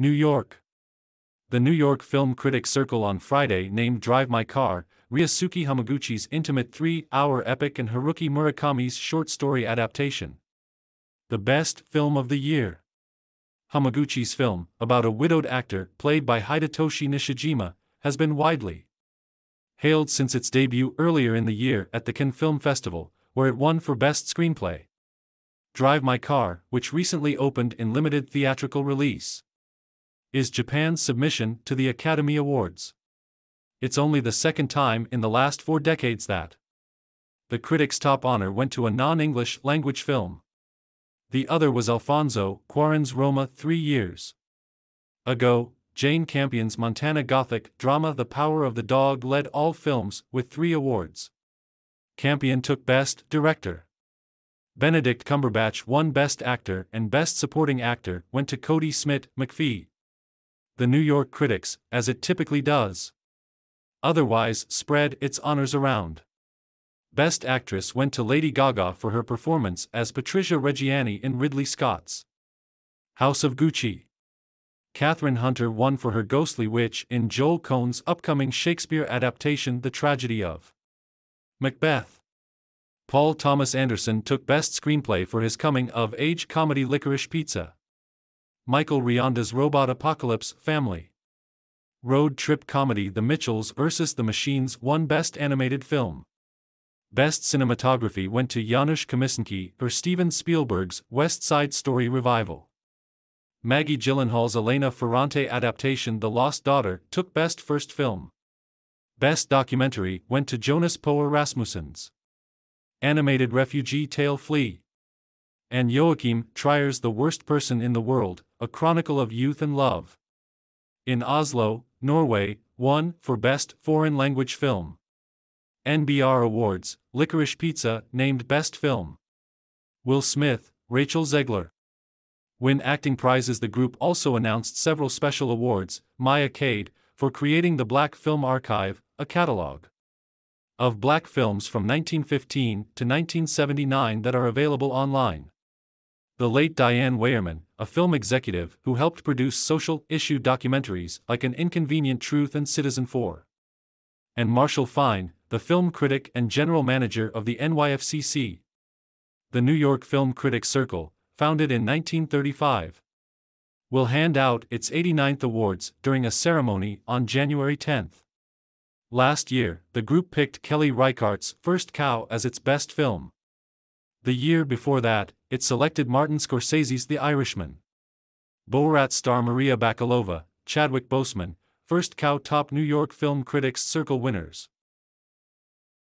New York. The New York Film Critics Circle on Friday named Drive My Car, Ryosuke Hamaguchi's intimate three-hour epic and Haruki Murakami's short story adaptation. The best film of the year. Hamaguchi's film, about a widowed actor played by Hidetoshi Nishijima, has been widely hailed since its debut earlier in the year at the Cannes Film Festival, where it won for Best Screenplay. Drive My Car, which recently opened in limited theatrical release is Japan's submission to the Academy Awards. It's only the second time in the last four decades that the critic's top honor went to a non English language film. The other was Alfonso Cuarón's Roma three years ago. Jane Campion's Montana Gothic drama The Power of the Dog led all films with three awards. Campion took Best Director. Benedict Cumberbatch won Best Actor and Best Supporting Actor went to Cody Smith McPhee the New York critics, as it typically does. Otherwise, spread its honors around. Best Actress went to Lady Gaga for her performance as Patricia Reggiani in Ridley Scott's House of Gucci. Catherine Hunter won for her ghostly witch in Joel Cohn's upcoming Shakespeare adaptation The Tragedy of Macbeth. Paul Thomas Anderson took Best Screenplay for his coming of age comedy Licorice Pizza. Michael Rionda's Robot Apocalypse Family. Road Trip Comedy The Mitchells vs. The Machines won Best Animated Film. Best Cinematography went to Janusz Komisinski for Steven Spielberg's West Side Story Revival. Maggie Gyllenhaal's Elena Ferrante adaptation The Lost Daughter took Best First Film. Best Documentary went to Jonas Poer Rasmussen's Animated Refugee Tale Flea and Joachim Trier's The Worst Person in the World a Chronicle of Youth and Love. In Oslo, Norway, won for Best Foreign Language Film. NBR Awards, Licorice Pizza, named Best Film. Will Smith, Rachel Zegler. Win Acting Prizes The group also announced several special awards, Maya Cade, for creating the Black Film Archive, a catalog of black films from 1915 to 1979 that are available online. The late Diane Weyerman, a film executive who helped produce social issue documentaries like An Inconvenient Truth and Citizen 4. And Marshall Fine, the film critic and general manager of the NYFCC. The New York Film Critics Circle, founded in 1935, will hand out its 89th awards during a ceremony on January 10. Last year, the group picked Kelly Reichardt's First Cow as its best film. The year before that, it selected Martin Scorsese's The Irishman. Borat star Maria Bakalova, Chadwick Boseman, First Cow top New York Film Critics Circle winners.